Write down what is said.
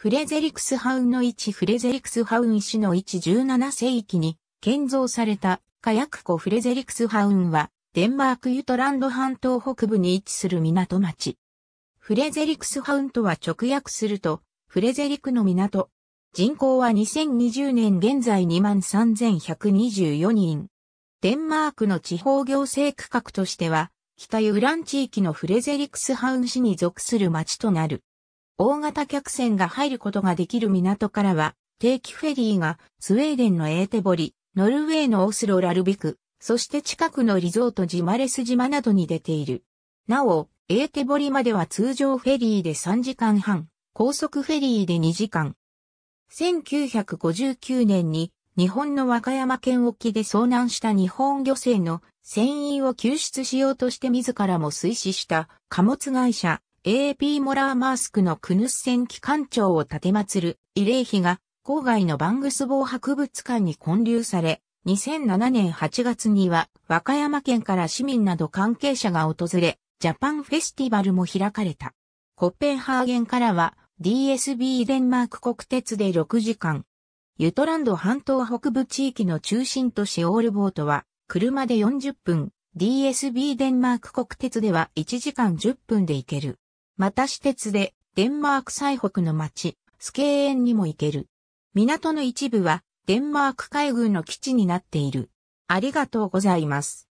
フレゼリクスハウンの位置フレゼリクスハウン氏の位置1 7世紀に建造された火薬庫フレゼリクスハウンはデンマークユトランド半島北部に位置する港町。フレゼリクスハウンとは直訳するとフレゼリクの港。人口は2020年現在23,124人。デンマークの地方行政区画としては北ユーラン地域のフレゼリクスハウン市に属する町となる。大型客船が入ることができる港からは、定期フェリーがスウェーデンのエーテボリ、ノルウェーのオスロ・ラルビク、そして近くのリゾートジマレス島などに出ている。なお、エーテボリまでは通常フェリーで3時間半、高速フェリーで2時間。1959年に日本の和歌山県沖で遭難した日本漁船の船員を救出しようとして自らも水死した貨物会社 AP モラーマースクのクヌスン機関長を立て祭る慰霊碑が郊外のバングスボー博物館に建立され、2007年8月には和歌山県から市民など関係者が訪れ、ジャパンフェスティバルも開かれた。コッペンハーゲンからは DSB デンマーク国鉄で6時間。ユトランド半島北部地域の中心都市オールボートは車で40分、DSB デンマーク国鉄では1時間10分で行ける。また私鉄で、デンマーク最北の町、スケーエンにも行ける。港の一部は、デンマーク海軍の基地になっている。ありがとうございます。